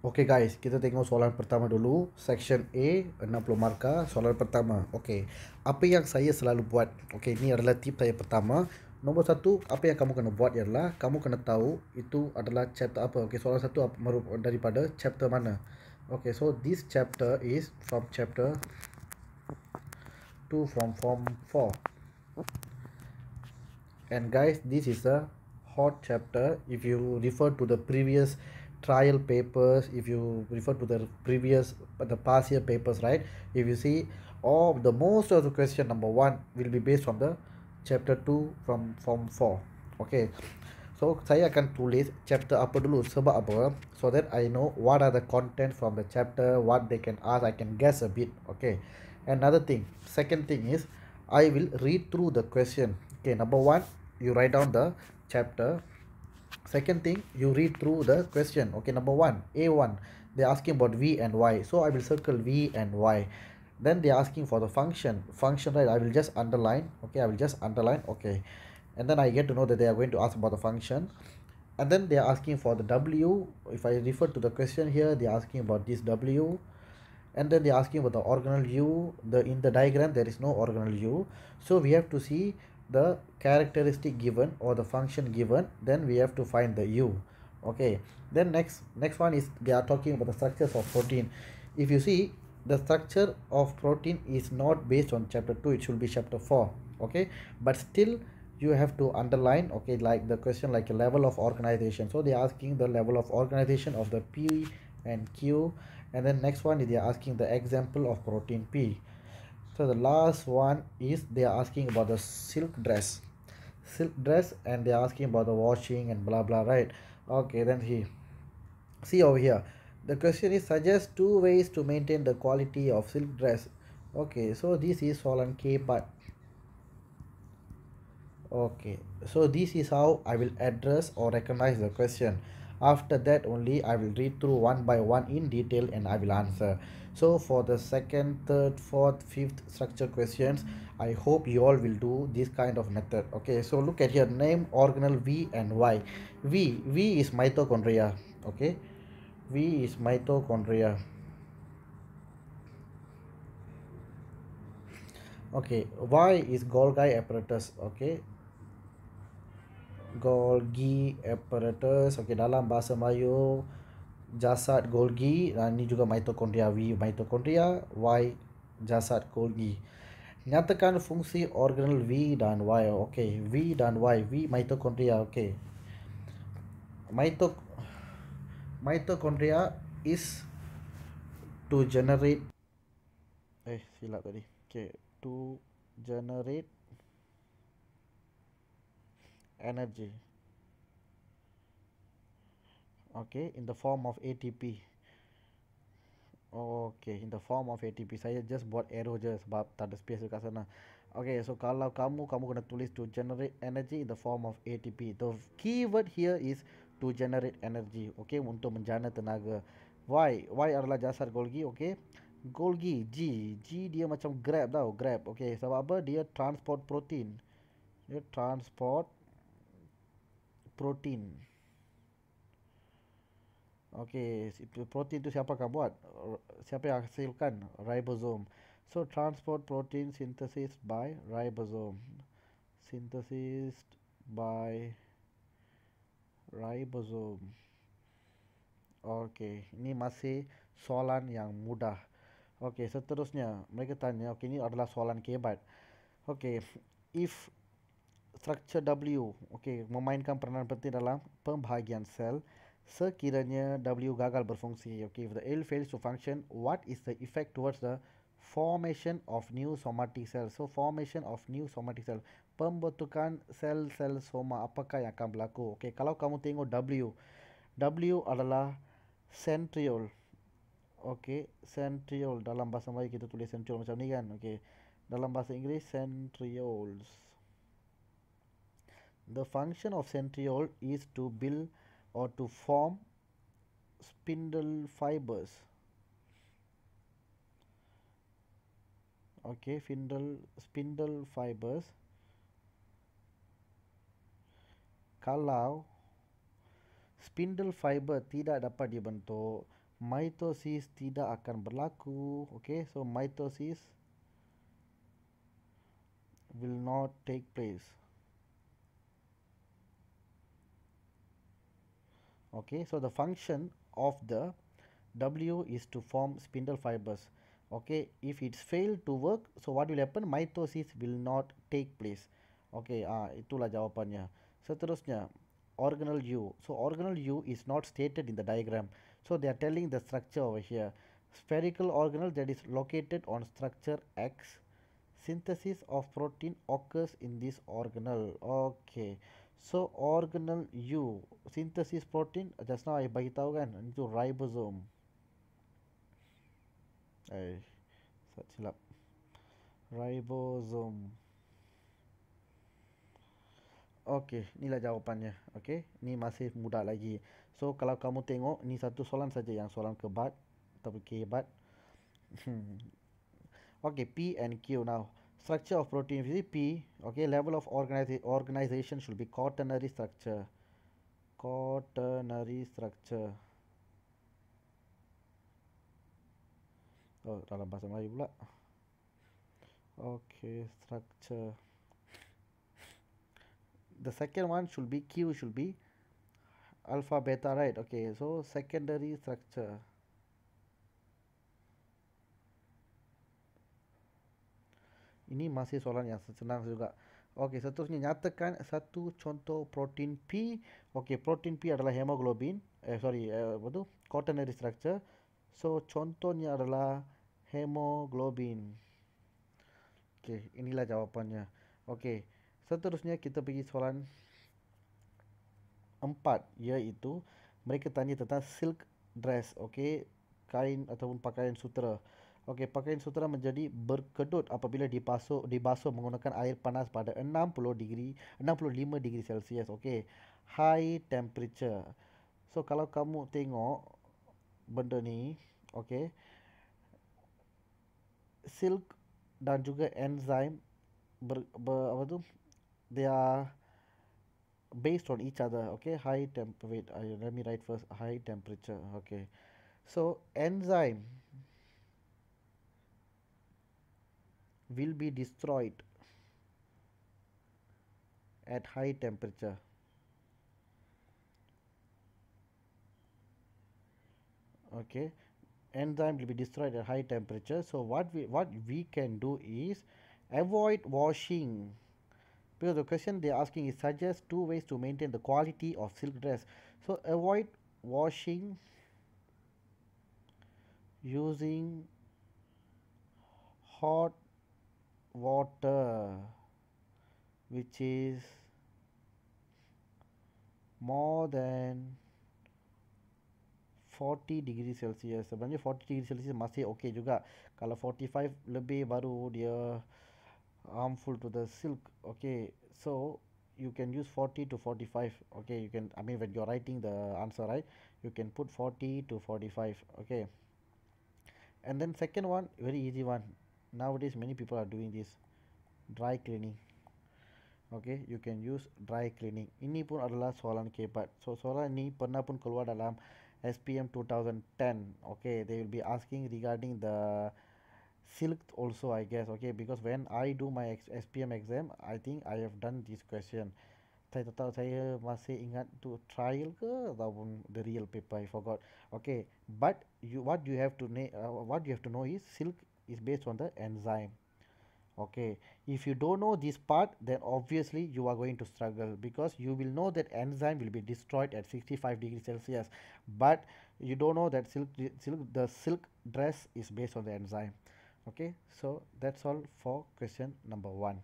Okay guys, kita tengok soalan pertama dulu. Section A, 60 markah. Soalan pertama. Okay. Apa yang saya selalu buat? Okay, ini relatif saya pertama. Nombor satu, apa yang kamu kena buat ialah kamu kena tahu itu adalah chapter apa. Okay, soalan satu daripada chapter mana. Okay, so this chapter is from chapter 2 from form 4. And guys, this is a hot chapter. If you refer to the previous chapter, trial papers if you refer to the previous the past year papers right if you see all the most of the question number one will be based on the chapter 2 from form 4 okay so saya akan tulis chapter apa dulu sebab apa so that I know what are the content from the chapter what they can ask I can guess a bit okay another thing second thing is I will read through the question okay number one you write down the chapter second thing you read through the question okay number one a1 they're asking about v and y so i will circle v and y then they're asking for the function function right i will just underline okay i will just underline okay and then i get to know that they are going to ask about the function and then they're asking for the w if i refer to the question here they're asking about this w and then they're asking about the original u the in the diagram there is no original u so we have to see the characteristic given or the function given then we have to find the u okay then next next one is they are talking about the structures of protein if you see the structure of protein is not based on chapter 2 it should be chapter 4 okay but still you have to underline okay like the question like a level of organization so they're asking the level of organization of the p and q and then next one is they're asking the example of protein p so the last one is they are asking about the silk dress silk dress and they're asking about the washing and blah blah right okay then he see over here the question is suggest two ways to maintain the quality of silk dress okay so this is fallen k but okay so this is how i will address or recognize the question after that only I will read through one by one in detail and I will answer. So for the second, third, fourth, fifth structure questions, I hope you all will do this kind of method. Okay, so look at here name organelle V and Y. V, V is mitochondria. Okay, V is mitochondria. okay y is golgi apparatus okay Golgi apparatus okey dalam bahasa Melayu jasad Golgi dan ini juga mitokondria V mitokondria Y jasad Golgi nyatakan fungsi organel V dan Y okey V dan Y V mitokondria okey mitok mitokondria is to generate eh silap tadi okey to generate energy okay in the form of ATP okay in the form of ATP saya just buat arrow je sebab tak ada space dekat sana okay so kalau kamu kamu kena tulis to generate energy in the form of ATP the keyword here is to generate energy okay untuk menjana tenaga why why adalah dasar Golgi okay Golgi G G dia macam grab tau grab okay sebab apa dia transport protein dia transport protein. Okey, protein tu siapa akan buat? Siapa yang hasilkan? Ribosome. So transport protein synthesis by ribosome. Synthesis by ribosome. Okey, ini masih soalan yang mudah. Okey, seterusnya mereka tanya, okey ini adalah soalan kebat. Okey, if struktur W okey memainkan peranan penting dalam pembahagian sel sekiranya W gagal berfungsi okey if the L fails to function what is the effect towards the formation of new somatic cell so formation of new somatic cell pembentukan sel-sel soma apakah yang akan berlaku okey kalau kamu tengok W W adalah centriole okey centriole dalam bahasa Melayu kita tulis centriole macam ni kan okey dalam bahasa Inggeris centrioles The function of centriole is to build or to form spindle fibers. Okay, spindle, spindle fibers kalau spindle fiber tidak dapat dibentuk, mitosis tidak akan berlaku. Okay, so mitosis will not take place. okay so the function of the w is to form spindle fibers okay if it's failed to work so what will happen mitosis will not take place okay ah itulah jawapannya seterusnya organelle U. So organelle U is not stated in the diagram. So they are telling the structure over here. Spherical organelle that is located on structure X. Synthesis of protein occurs in this organelle. Okay. So organelle U synthesis protein just now I bagi tahu kan itu ribosome. Eh salah silap. Ribosome. Okey, inilah jawapannya. Okey, ni masih muda lagi. So kalau kamu tengok ni satu soalan saja yang soalan kebat atau kebat. Okey, P and Q now. structure of protein is see P okay level of organiza organization should be quaternary structure quaternary structure oh dalam bahasa Melayu pula okay structure the second one should be Q should be alpha beta right okay so secondary structure Ini masih soalan yang senang juga. Okey, seterusnya nyatakan satu contoh protein P. Okey, protein P adalah hemoglobin. Eh sorry, eh, apa tu? Quaternary structure. So contohnya adalah hemoglobin. Okey, inilah jawapannya. Okey. Seterusnya kita pergi soalan 4 iaitu mereka tanya tentang silk dress, okey, kain ataupun pakaian sutera. Okey, pakaian sutera menjadi berkedut apabila dipasuh dibasuh menggunakan air panas pada 60 degree 65 degree Celsius. Okey. High temperature. So kalau kamu tengok benda ni, okey. Silk dan juga enzim ber, ber, apa tu? They are based on each other. Okey, high temperature. Let me write first high temperature. Okey. So enzyme will be destroyed at high temperature. Okay, enzyme will be destroyed at high temperature. So what we what we can do is avoid washing because the question they're asking is suggest two ways to maintain the quality of silk dress. So avoid washing using hot water which is more than 40 degree Celsius sebenarnya 40 degree Celsius masih okay. juga kalau 45 lebih baru dia harmful to the silk okay so you can use 40 to 45 okay you can I mean when you're writing the answer right you can put 40 to 45 okay and then second one very easy one nowadays many people are doing this dry cleaning okay you can use dry cleaning ini pun adalah soalan keempat so soalan ini pernah pun keluar dalam SPM 2010 okay they will be asking regarding the silk also i guess okay because when i do my SPM exam i think i have done this question saya tak tahu saya masih ingat tu trial ke ataupun the real paper i forgot okay but you what you have to know uh, what you have to know is silk is based on the enzyme okay if you don't know this part then obviously you are going to struggle because you will know that enzyme will be destroyed at 65 degrees celsius but you don't know that silk, silk the silk dress is based on the enzyme okay so that's all for question number one